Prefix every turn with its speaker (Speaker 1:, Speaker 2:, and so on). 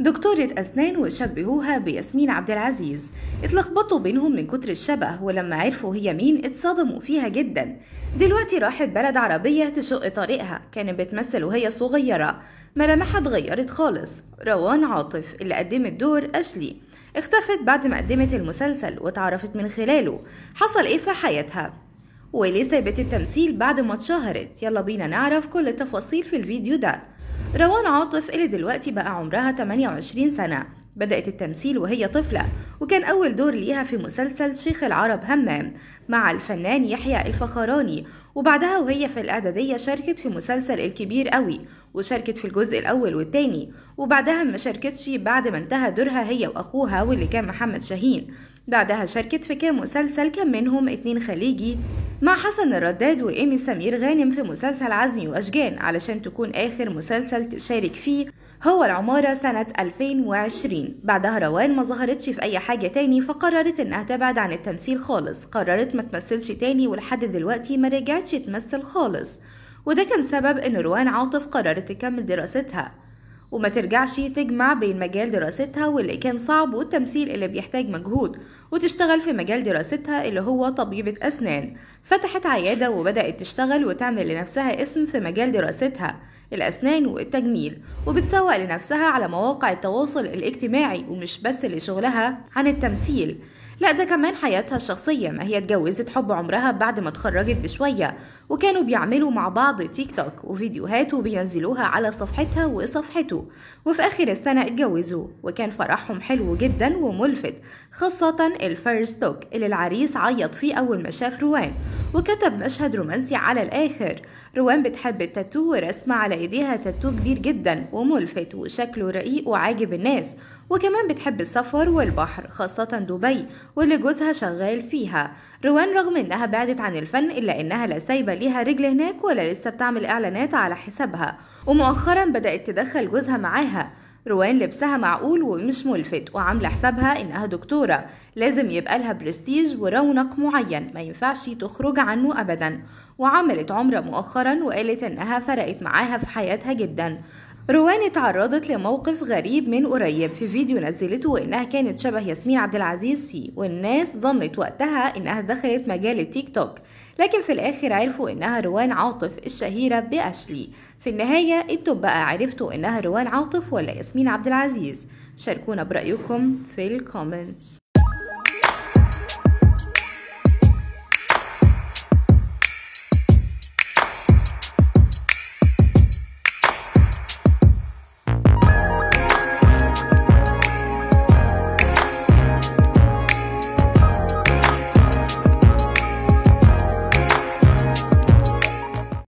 Speaker 1: دكتورة أسنان وشبهوها بياسمين عبد العزيز اتلخبطوا بينهم من كتر الشبه ولما عرفوا هي مين اتصدموا فيها جدا دلوقتي راحت بلد عربية تشق طريقها كانت بتمثل وهي صغيرة ملامحها اتغيرت خالص روان عاطف اللي قدمت دور أشلي اختفت بعد ما قدمت المسلسل واتعرفت من خلاله حصل ايه في حياتها وليه سابت التمثيل بعد ما اتشهرت يلا بينا نعرف كل التفاصيل في الفيديو ده روان عاطف اللي دلوقتي بقى عمرها 28 سنة بدأت التمثيل وهي طفلة وكان أول دور ليها في مسلسل شيخ العرب همام مع الفنان يحيى الفخراني وبعدها وهي في الإعدادية شاركت في مسلسل الكبير أوي وشاركت في الجزء الأول والتاني وبعدها ما شاركتش بعد ما انتهى دورها هي وأخوها واللي كان محمد شاهين بعدها شاركت في كام مسلسل كان منهم اتنين خليجي مع حسن الرداد وإيمي سمير غانم في مسلسل عزمي وأشجان علشان تكون آخر مسلسل تشارك فيه هو العمارة سنة 2020 بعدها روان ما ظهرتش في أي حاجة تاني فقررت إنها تبعد عن التمثيل خالص قررت ما تمثلش تاني ولحد دلوقتي ما رجعتش تمثل خالص وده كان سبب إن روان عاطف قررت تكمل دراستها وما ترجعش تجمع بين مجال دراستها واللي كان صعب والتمثيل اللي بيحتاج مجهود وتشتغل في مجال دراستها اللي هو طبيبة أسنان فتحت عيادة وبدأت تشتغل وتعمل لنفسها اسم في مجال دراستها الأسنان والتجميل وبتسوق لنفسها على مواقع التواصل الاجتماعي ومش بس لشغلها عن التمثيل لا ده كمان حياتها الشخصية ما هي اتجوزت حب عمرها بعد ما اتخرجت بشوية وكانوا بيعملوا مع بعض تيك توك وفيديوهات وبينزلوها على صفحتها وصفحته وفي آخر السنة اتجوزوا وكان فرحهم حلو جدا وملفت خاصة الفيرست توك اللي العريس عيط فيه أول ما شاف روان وكتب مشهد رومانسي على الآخر روان بتحب التاتو ورسمة على ايديها تاتو كبير جدا وملفت وشكله رقيق وعاجب الناس وكمان بتحب السفر والبحر خاصة دبي واللي جوزها شغال فيها روان رغم انها بعدت عن الفن الا انها لا سايبة ليها رجل هناك ولا لسه بتعمل اعلانات على حسابها ومؤخرا بدأت تدخل جوزها معاها روان لبسها معقول ومش ملفت وعاملة حسابها إنها دكتورة لازم يبقى لها برستيج ورونق معين ما ينفعش تخرج عنه أبدا وعملت عمرة مؤخرا وقالت إنها فرقت معاها في حياتها جدا روان تعرضت لموقف غريب من قريب في فيديو نزلته انها كانت شبه ياسمين عبد العزيز فيه والناس ظنت وقتها انها دخلت مجال التيك توك لكن في الاخر عرفوا انها روان عاطف الشهيرة باشلي في النهاية انتم بقى عرفتوا انها روان عاطف ولا ياسمين عبد العزيز شاركونا برأيكم في الكومنتس